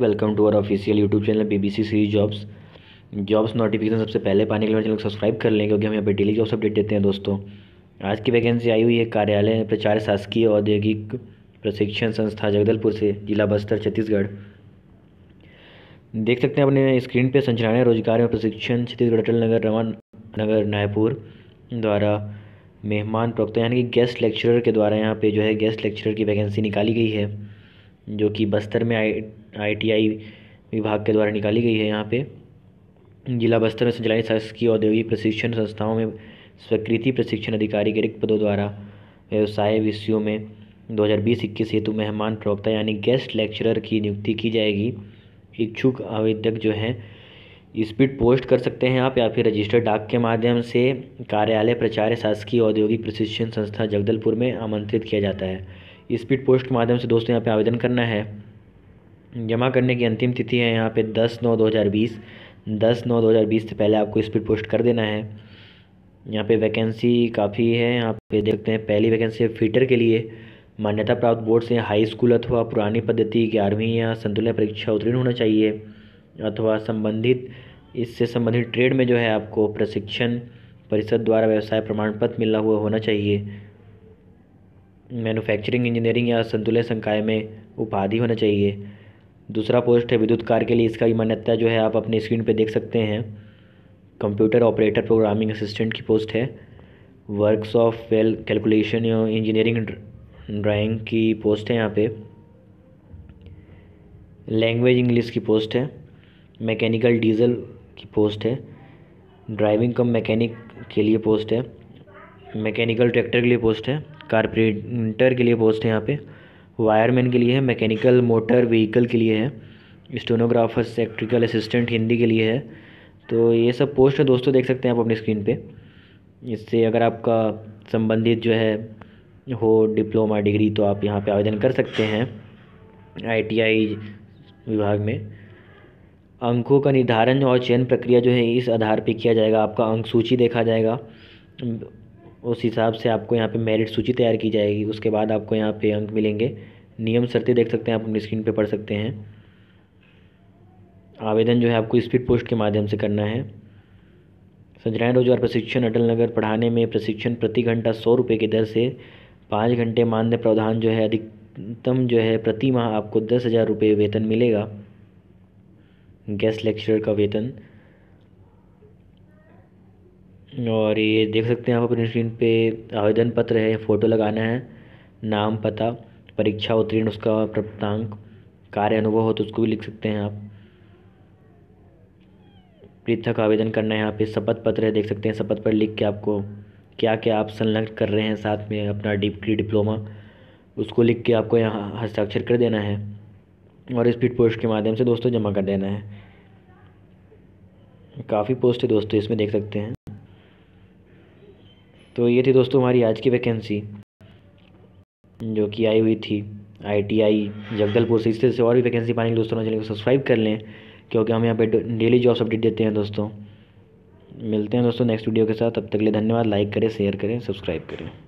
welcome to our official YouTube channel BBC C jobs jobs notification सबसे पहले पाने के लिए चैनल सब्सक्राइब कर लें क्योंकि हम यहाँ पे डेली जॉब्स अपडेट देते हैं दोस्तों आज की वैकेंसी आई हुई है कार्यालय प्रचार शासकीय औद्योगिक प्रशिक्षण संस्था जगदलपुर से जिला बस्तर छत्तीसगढ़ देख सकते हैं अपने स्क्रीन पर संचालय रोजगार एवं प्रशिक्षण छत्तीसगढ़ अटल नगर रमन नगर नायपुर द्वारा मेहमान प्रोक्त यानी कि गेस्ट लेक्चरर के द्वारा यहाँ पे जो है गेस्ट लेक्चरर की वैकेंसी निकाली गई है जो कि बस्तर में आई आई विभाग के द्वारा निकाली गई है यहाँ पे जिला बस्तर में संचालित शासकीय औद्योगिक प्रशिक्षण संस्थाओं में स्वीकृति प्रशिक्षण अधिकारी के रिक्त पदों द्वारा व्यवसाय विषयों में 2020 हज़ार हेतु मेहमान प्रवक्ता यानी गेस्ट लेक्चरर की नियुक्ति की जाएगी इच्छुक आवेदक जो हैं स्पीड पोस्ट कर सकते हैं आप या फिर रजिस्टर डाक के माध्यम से कार्यालय प्रचार शासकीय औद्योगिक प्रशिक्षण संस्था जगदलपुर में आमंत्रित किया जाता है स्पीड पोस्ट के माध्यम से दोस्तों यहाँ पे आवेदन करना है जमा करने की अंतिम तिथि है यहाँ पे दस नौ दो हज़ार बीस दस नौ दो हज़ार बीस से पहले आपको स्पीड पोस्ट कर देना है यहाँ पे वैकेंसी काफ़ी है यहाँ पे देखते हैं पहली वैकेंसी है फीटर के लिए मान्यता प्राप्त बोर्ड से हाई स्कूल अथवा पुरानी पद्धति ग्यारहवीं या संतुलन परीक्षा उत्तीर्ण होना चाहिए अथवा संबंधित इससे संबंधित ट्रेड में जो है आपको प्रशिक्षण परिषद द्वारा व्यवसाय प्रमाण पत्र मिला हुआ होना चाहिए मैन्युफैक्चरिंग इंजीनियरिंग या संतुलित संकाय में उपाधि होना चाहिए दूसरा पोस्ट है विद्युत कार्य के लिए इसका मान्यता जो है आप अपने स्क्रीन पे देख सकते हैं कंप्यूटर ऑपरेटर प्रोग्रामिंग असिस्टेंट की पोस्ट है वर्क्स ऑफ वेल कैलकुलेशन या इंजीनियरिंग ड्राइंग की पोस्ट है यहाँ पे लैंग्वेज इंग्लिश की पोस्ट है मैकेनिकल डीजल की पोस्ट है ड्राइविंग कम मैकेनिक के लिए पोस्ट है मैकेनिकल ट्रैक्टर के लिए पोस्ट है कारपेंटर के लिए पोस्ट है यहाँ पे वायरमैन के लिए है मैकेनिकल मोटर व्हीकल के लिए है स्टोनोग्राफर्स इलेक्ट्रिकल असिस्टेंट हिंदी के लिए है तो ये सब पोस्ट है दोस्तों देख सकते हैं आप अपनी स्क्रीन पे इससे अगर आपका संबंधित जो है हो डिप्लोमा डिग्री तो आप यहाँ पे आवेदन कर सकते हैं आईटीआई विभाग में अंकों का निर्धारण और चयन प्रक्रिया जो है इस आधार पे किया जाएगा आपका अंक सूची देखा जाएगा उस हिसाब से आपको यहाँ पे मेरिट सूची तैयार की जाएगी उसके बाद आपको यहाँ पे अंक मिलेंगे नियम शर्तें देख सकते हैं आप अपनी स्क्रीन पे पढ़ सकते हैं आवेदन जो है आपको स्पीड पोस्ट के माध्यम से करना है संजरायन रोजगार प्रशिक्षण अटल नगर पढ़ाने में प्रशिक्षण प्रति घंटा सौ रुपये की दर से पाँच घंटे मान्य प्रावधान जो है अधिकतम जो है प्रति माह आपको दस हज़ार रुपये वेतन मिलेगा गेस्ट लेक्चर का वेतन और ये देख सकते हैं आप अपनी स्क्रीन पे आवेदन पत्र है फ़ोटो लगाना है नाम पता परीक्षा उत्तीर्ण उसका प्राप्तांक कार्य अनुभव हो तो उसको भी लिख सकते हैं आप पृथक आवेदन करना है यहाँ पे शपथ पत्र है देख सकते हैं शपथ पत्र लिख के आपको क्या क्या आप संलग्न कर रहे हैं साथ में अपना डिग्री डिप्लोमा उसको लिख के आपको यहाँ हस्ताक्षर कर देना है और स्पीड पोस्ट के माध्यम से दोस्तों जमा कर देना है काफ़ी पोस्ट है दोस्तों इसमें देख सकते हैं तो ये थी दोस्तों हमारी आज की वैकेंसी जो कि आई हुई थी आईटीआई जगदलपुर से इससे और भी वैकेंसी पाने के दोस्तों चैनल को सब्सक्राइब कर लें क्योंकि हम यहाँ पे डेली जॉब्स अपडेट देते हैं दोस्तों मिलते हैं दोस्तों नेक्स्ट वीडियो के साथ तब तक के लिए धन्यवाद लाइक करें शेयर करें सब्सक्राइब करें